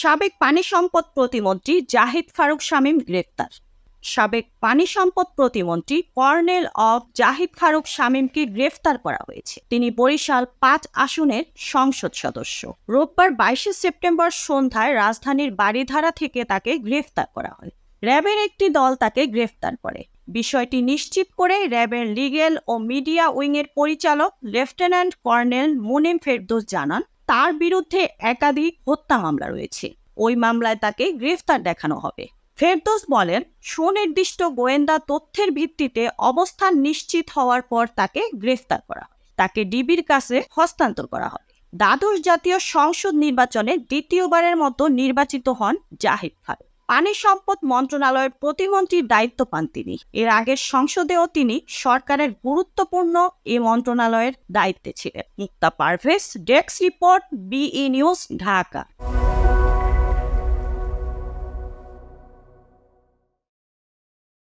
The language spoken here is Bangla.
সাবেক পানি সম্পদ প্রতিমন্ত্রী জাহিদ ফারুক শামীম গ্রেপ্তার সাবেক পানি সম্পদ প্রতিমন্ত্রী কর্নেল অফ জাহিদ ফারুক শামীমকে গ্রেফতার করা হয়েছে তিনি বরিশাল পাঁচ আসনের সংসদ সদস্য রোববার বাইশে সেপ্টেম্বর সন্ধ্যায় রাজধানীর বাড়িধারা থেকে তাকে গ্রেফতার করা হয় র্যাবের একটি দল তাকে গ্রেফতার করে বিষয়টি নিশ্চিত করে র্যাবের লিগেল ও মিডিয়া উইংয়ের পরিচালক লেফটেন্যান্ট কর্নেল মুনিম ফেরদোস জানান তার বিরুদ্ধে একাধিক হত্যা মামলা রয়েছে ওই মামলায় তাকে গ্রেফতার দেখানো হবে ফেরদোস বলেন সুনির্দিষ্ট গোয়েন্দা তথ্যের ভিত্তিতে অবস্থান নিশ্চিত হওয়ার পর তাকে গ্রেফতার করা হয় তাকে ডিবির কাছে হস্তান্তর করা হবে দ্বাদশ জাতীয় সংসদ নির্বাচনে দ্বিতীয়বারের মতো নির্বাচিত হন জাহিদ খালেদ পানি সম্পদ মন্ত্রণালয়ের প্রতিমন্ত্রীর দায়িত্ব পান তিনি এর আগের সংসদেও তিনি সরকারের গুরুত্বপূর্ণ এই মন্ত্রণালয়ের দায়িত্বে ছিলেন মুক্তা পারভেস ডেস্ক রিপোর্ট বিই নিউজ ঢাকা